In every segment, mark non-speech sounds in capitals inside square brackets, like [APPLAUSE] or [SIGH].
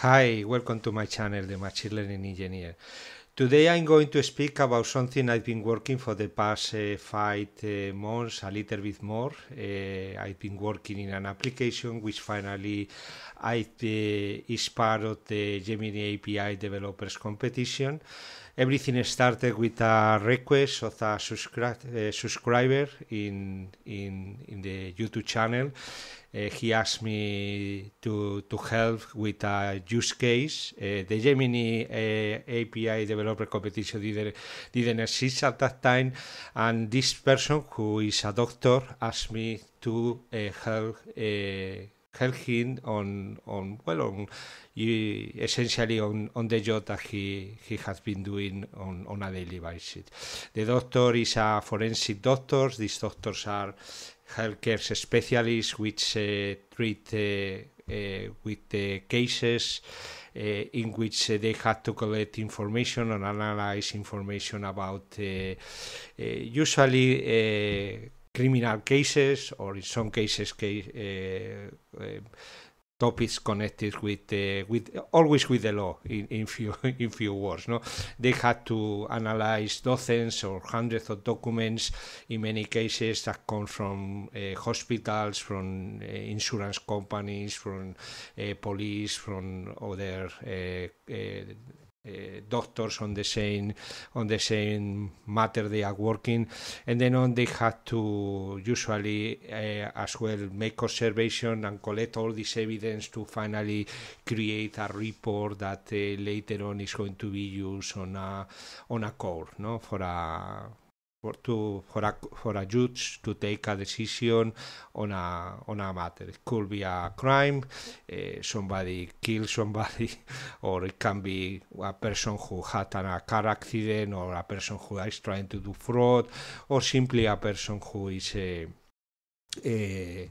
Hi, welcome to my channel, the Machine Learning Engineer. Today I'm going to speak about something I've been working for the past uh, five uh, months, a little bit more. Uh, I've been working in an application which finally I, uh, is part of the Gemini API Developers Competition everything started with a request of a subscri- uh, subscriber in, in, in the YouTube channel. Uh, he asked me to, to help with a use case. Uh, the Gemini API developer competition didn't, didn't exist at that time, and this person, who is a doctor, asked me to help helping on on well on you, essentially on, on the job that he, he has been doing on, on a daily basis. The doctor is a forensic doctor. These doctors are healthcare specialists which uh, treat uh, uh, with the cases uh, in which uh, they had to collect information and analyze information about uh, usually criminal cases or in some cases case, uh, uh, eh, topics connected with uh, with always with the law in, in few [LAUGHS] in few words no they had to analyze dozens or hundreds of documents in many cases that come from uh, hospitals from uh, insurance companies from police from other Eh, doctors on the same on the same matter they are working, and then on they have to usually eh, as well make observation and collect all this evidence to finally create a report that eh, later on is going to be used on a on a court, no, for a for, to, for, a, for a judge to take a decision on a, on a matter. It could be a crime, uh, somebody killed somebody, [LAUGHS] or it can be a person who had a car accident, or a person who is trying to do fraud, or simply a person who is eh, eh,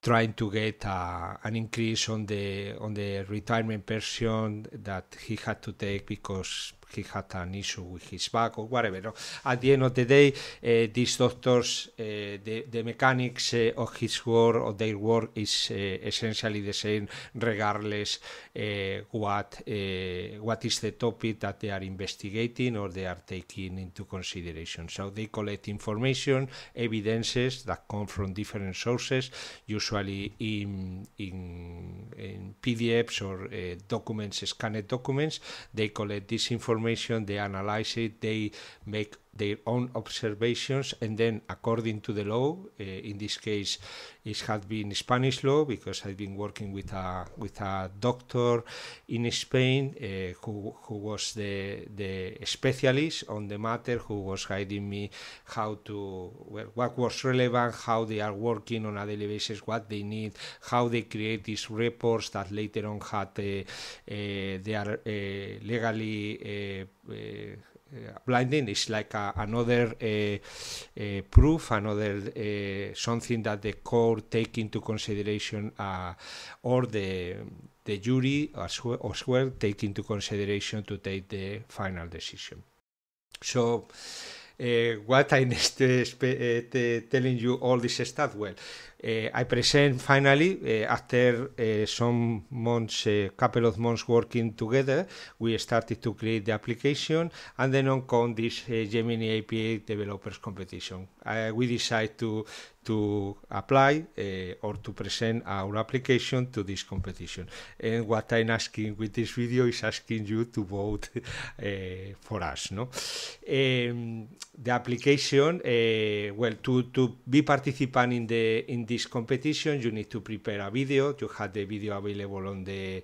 trying to get uh, an increase on the on the retirement pension that he had to take because he had an issue with his back or whatever. No? At the end of the day, uh, these doctors, uh, the, the mechanics uh, of his work or their work is uh, essentially the same, regardless uh, what what is the topic that they are investigating or they are taking into consideration. So they collect information, evidences that come from different sources, usually in in, in PDFs or documents, scanned documents. They collect this information information, they analyze it, they make their own observations and then according to the law uh, in this case it had been spanish law because i've been working with a with a doctor in spain uh, who, who was the the specialist on the matter who was guiding me how to well, what was relevant how they are working on a daily basis what they need how they create these reports that later on had uh, they are legally uh, blinding is like a, another uh, uh, proof, another something that the court take into consideration, or the the jury as well, as well take into consideration to take the final decision. So. Uh, what I'm [LAUGHS] telling you all this stuff? Well, Eh, I present finally, eh, after eh, some months, a couple of months working together, we started to create the application and then on con this Gemini API developers competition. we decided to to apply uh, or to present our application to this competition. And what I'm asking with this video is asking you to vote uh, [LAUGHS] for us. No, um, the application. Uh, well, to to be participant in the in this competition, you need to prepare a video. You have the video available on the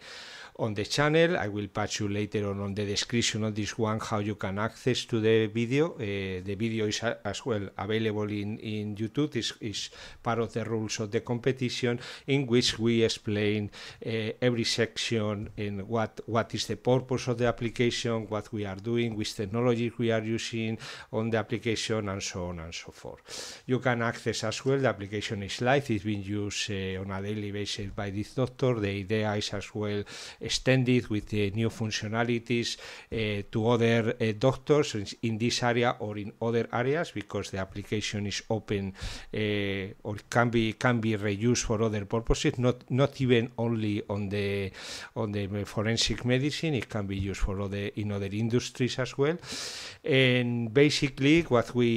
on the channel. I will patch you later on on the description of this one how you can access to the video. Uh, the video is uh, as well available in, in YouTube. This is part of the rules of the competition in which we explain uh, every section and what, what is the purpose of the application, what we are doing, which technology we are using on the application and so on and so forth. You can access as well the application is live. It's being used uh, on a daily basis by this doctor. The idea is as well uh, extended with the new functionalities uh, to other uh, doctors in this area or in other areas because the application is open uh, or can be can be reused for other purposes not not even only on the on the forensic medicine it can be used for other in other industries as well and basically what we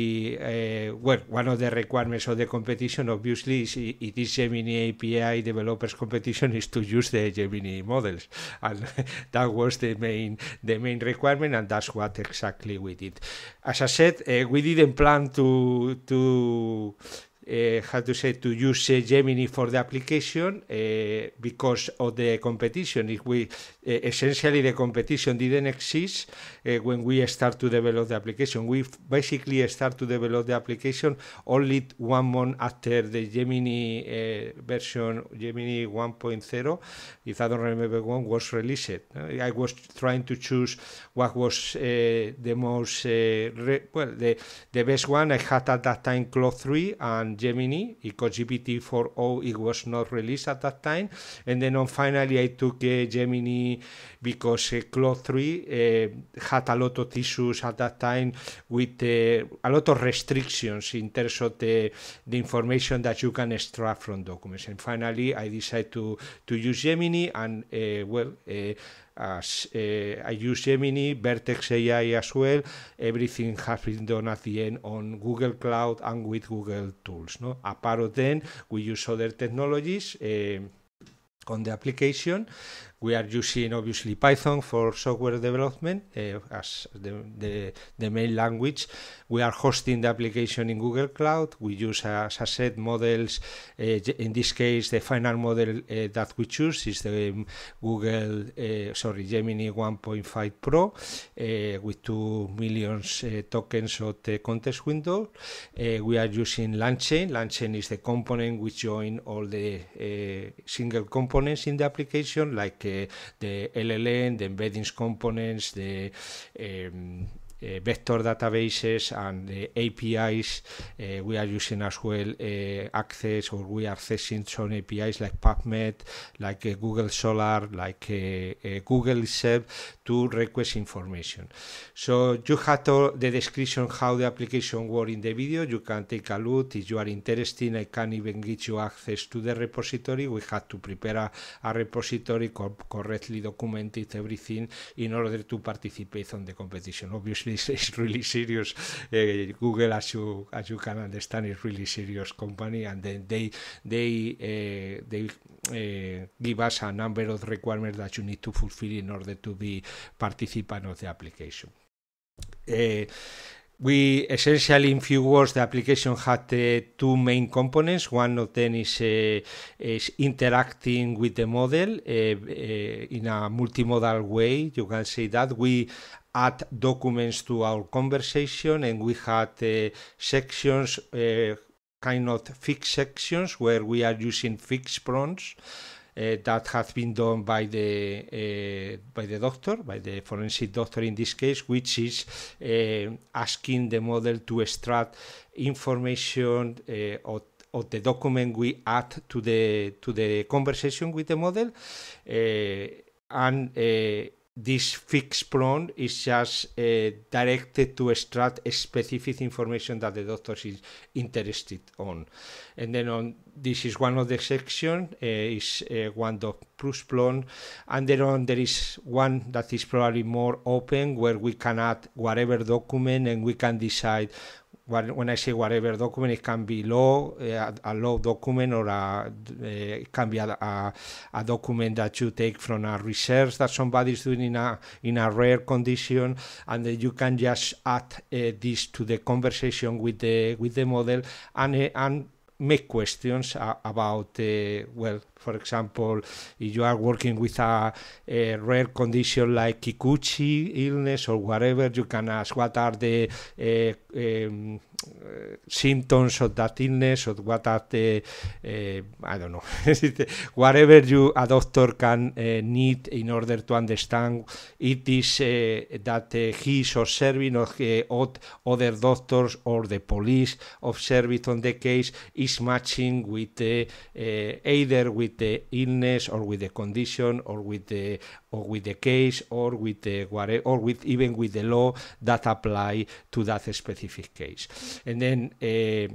uh, well one of the requirements of the competition obviously is it is Gemini API developers competition is to use the Gemini models [LAUGHS] and that was the main the main requirement, and that's what exactly we did. As I said, uh, we didn't plan to to uh, how to say to use uh, Gemini for the application uh, because of the competition. If we uh, essentially the competition didn't exist uh, when we start to develop the application, we basically start to develop the application only one month after the Gemini uh, version Gemini 1.0, if I don't remember when was released. I was trying to choose what was the most well the the best one. I had at that time Claude 3 and and Gemini because GPT-40 it was not released at that time. And then on um, finally I took uh, Gemini because uh, Claude 3 uh, had a lot of issues at that time with uh, a lot of restrictions in terms of the, the information that you can extract from documents. And finally I decided to, to use Gemini and uh, well uh, as uh, I use Gemini, Vertex AI as well. Everything has been done at the end on Google Cloud and with Google tools. No, apart of then, we use other technologies. Uh, on the application. We are using obviously Python for software development uh, as the, the, the, main language. We are hosting the application in Google Cloud. We use, as I said, models. Uh, in this case, the final model uh, that we choose is the um, Google, uh, sorry, Gemini 1.5 Pro uh, with 2 million uh, tokens of the context window. we are using LangChain. LangChain is the component which join all the single components components in the application, like uh, the LLM, the embeddings components, the um, uh, vector databases and the APIs. Uh, we are using as well uh, access or we are accessing some APIs like PubMed, like uh, Google Solar, like uh, uh, Google itself to request information. So you have to, the description how the application work in the video. You can take a look. If you are interested, I can even get you access to the repository. We have to prepare a, a repository co correctly documented everything in order to participate on the competition. Obviously, [LAUGHS] it's, it's really serious. Uh, Google, as you as you can understand, is really serious company, and then they they uh, they uh, give us a number of requirements that you need to fulfill in order to be participant of the application. Uh, we essentially, in few words, the application had uh, two main components. One of them is, uh, is interacting with the model uh, in a multimodal way. You can say that we add documents to our conversation and we had sections kind of fixed sections where we are using fixed prawns uh, that has been done by the uh, by the doctor, by the forensic doctor in this case, which is uh, asking the model to extract information uh, of the document we add to the to the conversation with the model, uh, and uh, this fixed prawn is just uh, directed to extract specific information that the doctor is interested on. And then on this is one of the section uh, is uh, one dot plus prawn, and then on there is one that is probably more open where we can add whatever document and we can decide when I say whatever document, it can be law, uh, a law document, or a, uh, it can be a, a, a, document that you take from a research that somebody is doing in a in a rare condition, and then you can just add uh, this to the conversation with the with the model, and and make questions about, uh, well, for example, if you are working with a, a, rare condition like Kikuchi illness or whatever, you can ask what are the uh, um, uh, symptoms of that illness or what are the uh, I don't know [LAUGHS] whatever you a doctor can uh, need in order to understand it is uh, that uh, he is observing or uh, other doctors or the police observing on the case is matching with the, either with the illness or with the condition or with the or with the case or with the or with even with the law that apply to that specific case and then uh,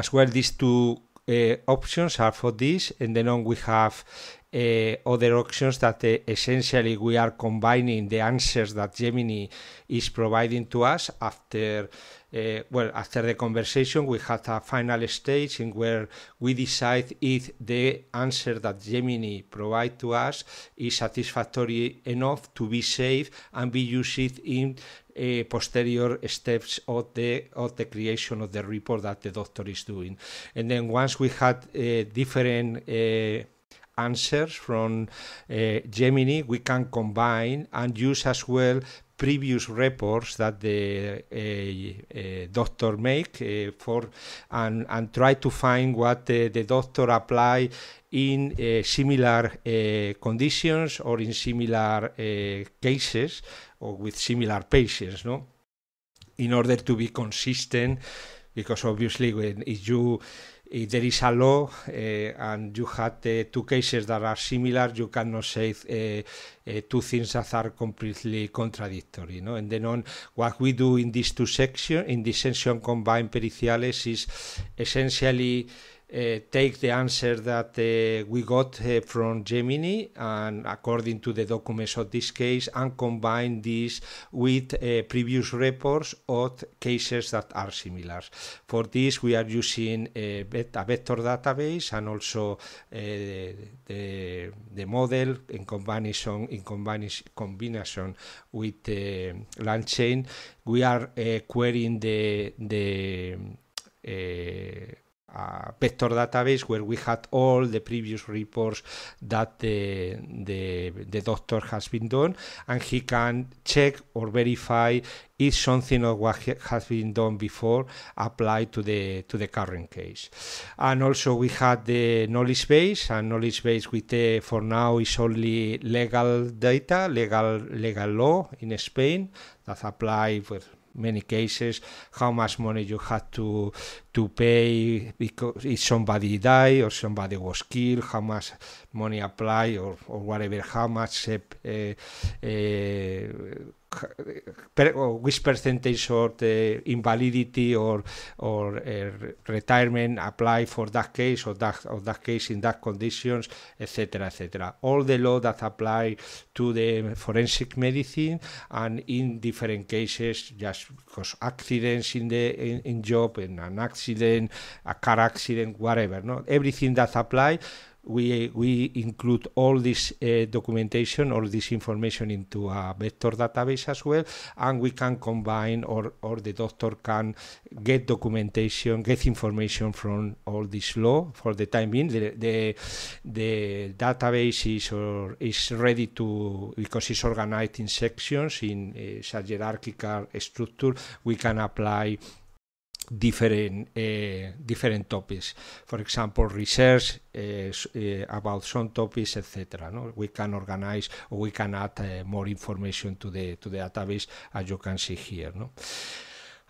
as well these two uh, options are for this and then on we have uh, other options that uh, essentially we are combining the answers that Gemini is providing to us after uh, well after the conversation we had a final stage in where we decide if the answer that Gemini provides to us is satisfactory enough to be safe and be used in uh, posterior steps of the of the creation of the report that the doctor is doing. And then once we had uh, different uh, answers from uh, Gemini, we can combine and use as well previous reports that the uh, uh, doctor make uh, for and, and try to find what the doctor apply in uh, similar uh, conditions or in similar cases or with similar patients no in order to be consistent because obviously when if you if there is a law uh, and you had uh, two cases that are similar, you cannot say uh, two things that are completely contradictory. No? And then on what we do in these two sections, in this section combined periciales, is essentially uh, take the answer that uh, we got uh, from Gemini and according to the documents of this case and combine this with uh, previous reports of cases that are similar. For this, we are using a, uh, a vector database and also the, the, model in combination, in combination, with the land chain. We are querying the, the a vector database where we had all the previous reports that the, the, the doctor has been done and he can check or verify if something of what has been done before applied to the to the current case and also we had the knowledge base and knowledge base with the for now is only legal data legal legal law in spain that apply for many cases how much money you had to to pay because if somebody died or somebody was killed, how much money apply or, or whatever, how much uh, per, oh, which percentage of the invalidity or or uh, retirement apply for that case or that or that case in that conditions, etc., etc. All the law that apply to the forensic medicine and in different cases, just because accidents in the in, in job and an accident accident, a car accident, whatever. No, everything that apply, we we include all this uh, documentation, all this information into a vector database as well, and we can combine, or or the doctor can get documentation, get information from all this law. For the time being, the the, the database is or is ready to because it's organized in sections in uh, a hierarchical structure. We can apply different uh, different topics for example research uh, uh, about some topics etc no? we can organize or we can add more information to the to the database as you can see here no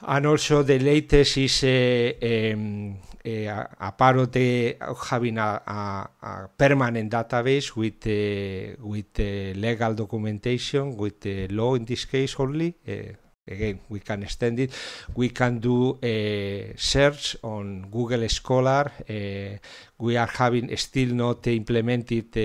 and also the latest is a, um, a part of the, having a, a, permanent database with uh, with legal documentation with the law in this case only uh, again we can extend it we can do a search on google scholar uh, we are having still not implemented uh,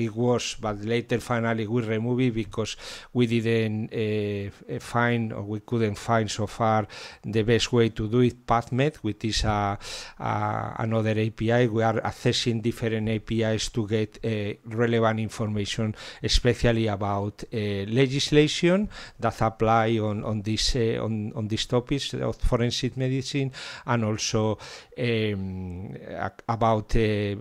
it was but later finally we remove it because we didn't uh, find or we couldn't find so far the best way to do it pathmed which is a, a, another api we are accessing different apis to get uh, relevant information especially about uh, legislation that apply on, on this on, on these topics of forensic medicine and also um, about eh,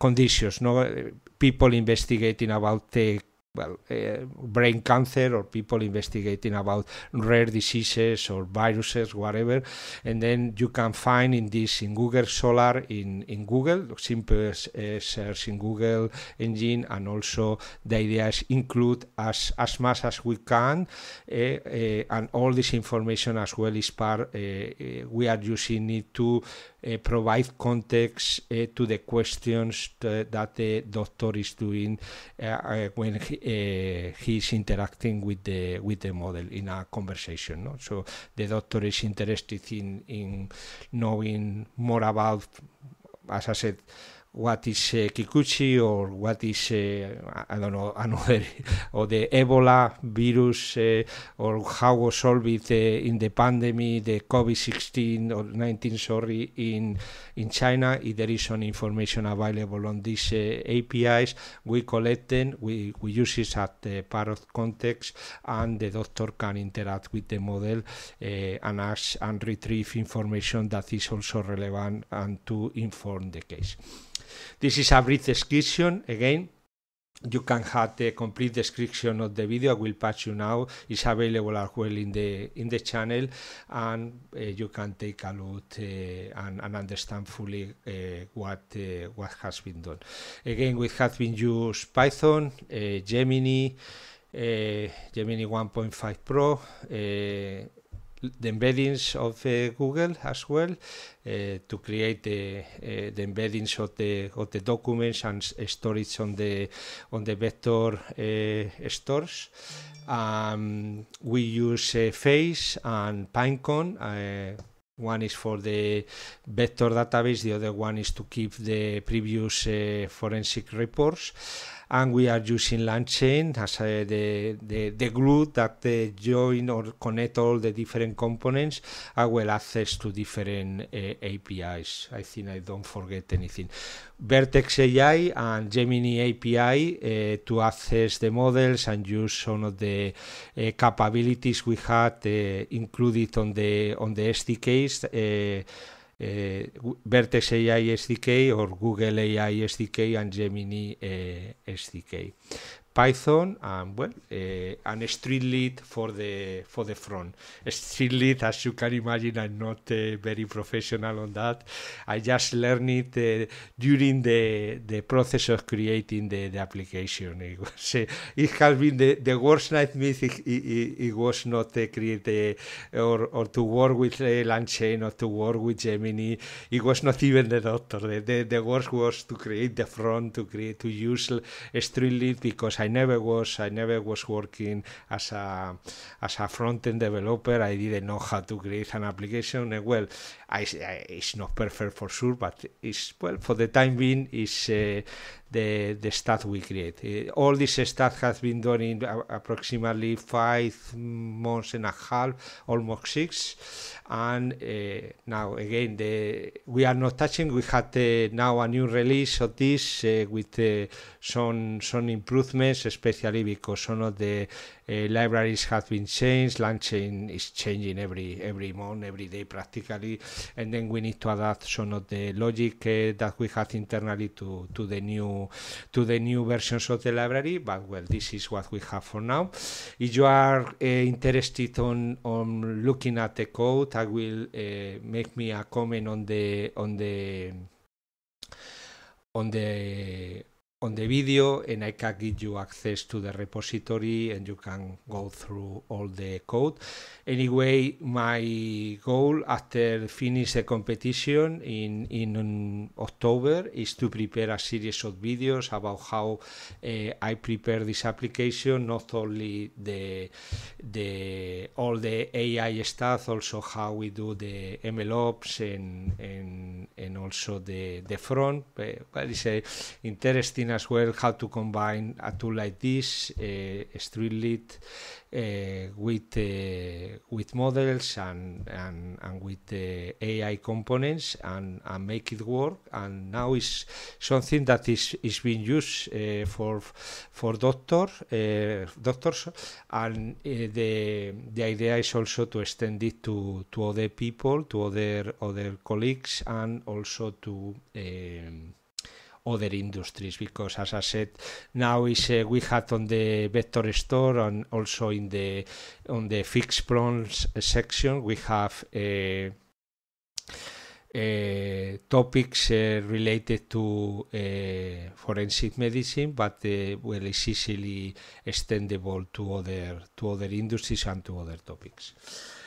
conditions, no? people investigating about the eh, well, uh, brain cancer or people investigating about rare diseases or viruses, whatever. And then you can find in this in Google Solar in, in Google, simple eh, search in Google engine. And also the idea is include as, as much as we can. Uh, and all this information as well is part, we are using it to uh, provide context uh, to the questions to, that the doctor is doing uh, when he, he's interacting with the with the model in a conversation. No? So the doctor is interested in in knowing more about, as I said what is uh, Kikuchi or what is uh, I don't know [LAUGHS] another or the Ebola virus uh, or how was solved uh, in the pandemic the COVID 16 or 19 sorry in in China if there is some information available on these uh, APIs we collect them we, we use it at the part of context and the doctor can interact with the model uh, and ask and retrieve information that is also relevant and to inform the case. This is a brief description again. You can have the complete description of the video. I will pass you now. It's available as well in the in the channel, and uh, you can take a look uh, and, and, understand fully uh, what uh, what has been done. Again, we have been used Python, uh, Gemini, uh, Gemini 1.5 Pro the embeddings of uh, Google as well uh, to create the, uh, the embeddings of the of the documents and storage on the on the vector uh, stores. Um, we use uh, Face and Pinecone. Uh, one is for the vector database, the other one is to keep the previous forensic reports and we are using LangChain as uh, the, the, the glue that uh, join or connect all the different components as well access to different uh, APIs. I think I don't forget anything. Vertex AI and Gemini API uh, to access the models and use some of the uh, capabilities we had included on the on the SDKs e, Vertex AI SDK or Google AI SDK and Gemini e, eh, SDK. Python and well, uh, and Street for the for the front. Street as you can imagine, I'm not uh, very professional on that. I just learned it uh, during the the process of creating the, the application. [LAUGHS] It, was, it has been the, the worst nightmare. It, it, it, was not create or or to work with uh, Langchain or to work with Gemini. It was not even the doctor. The, the, the worst was to create the front, to create to use Street because I I never was, I never was working as a, as a front-end developer, I didn't know how to create an application, well, it's not perfect for sure, but it's well for the time being is uh, the the stat we create. Uh, all this stat has been done in approximately five months and a half, almost six, and uh, now again the we are not touching. We had uh, now a new release of this uh, with uh, some some improvements, especially because some of the libraries have been changed. Launching is changing every every month, every day practically and then we need to adapt some of the logic eh, that we have internally to to the new to the new versions of the library. But well, this is what we have for now. If you are eh, interested on on looking at the code, I will eh, make me a comment on the on the on the on the video and I can give you access to the repository and you can go through all the code. Anyway, my goal after finish the competition in, in, October is to prepare a series of videos about how uh, I prepare this application, not only the, the all the AI stuff, also how we do the MLOps and, and, and also the, the front. But it's an interesting as well how to combine a tool like this, uh, uh, with uh, with models and and, and with uh, AI components and, and make it work. And now is something that is is being used uh, for for doctor uh, doctors, and the the idea is also to extend it to to other people, to other other colleagues, and also to um, other industries because, as I said, now is uh, we had on the vector store and also in the on the fixed points section we have. Uh, uh, topics uh, related to uh, forensic medicine, but uh, well, it's easily extendable to other to other industries and to other topics.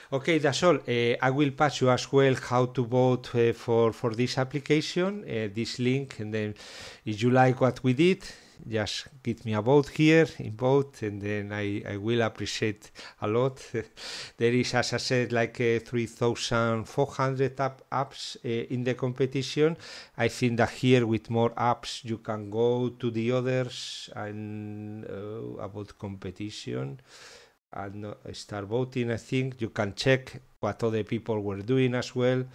Okay, that's uh, I will pass you as well how to vote uh, for for this application, uh, this link, and then if you like what we did, just give me a vote here in vote, and then I, I will appreciate a lot. [LAUGHS] there is, as I said, like uh, 3,400 app apps uh, in the competition. I think that here with more apps you can go to the others and uh, about competition and uh, start voting. I think you can check what other people were doing as well.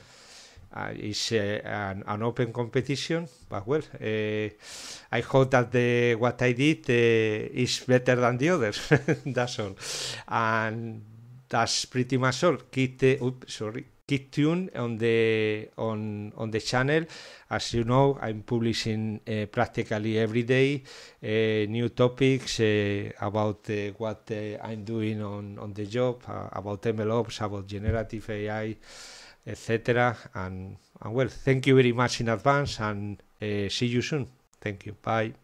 Uh, it's uh, an, an, open competition, but well, uh, I hope that the what I did uh, is better than the others. [LAUGHS] that's all, and that's pretty much all. Keep the uh, oops, sorry, keep tuned on the on on the channel. As you know, I'm publishing uh, practically every day uh, new topics uh, about uh, what uh, I'm doing on on the job, uh, about MLOps, about generative AI, etc. And and well, thank you very much in advance, and see you soon. Thank you. Bye.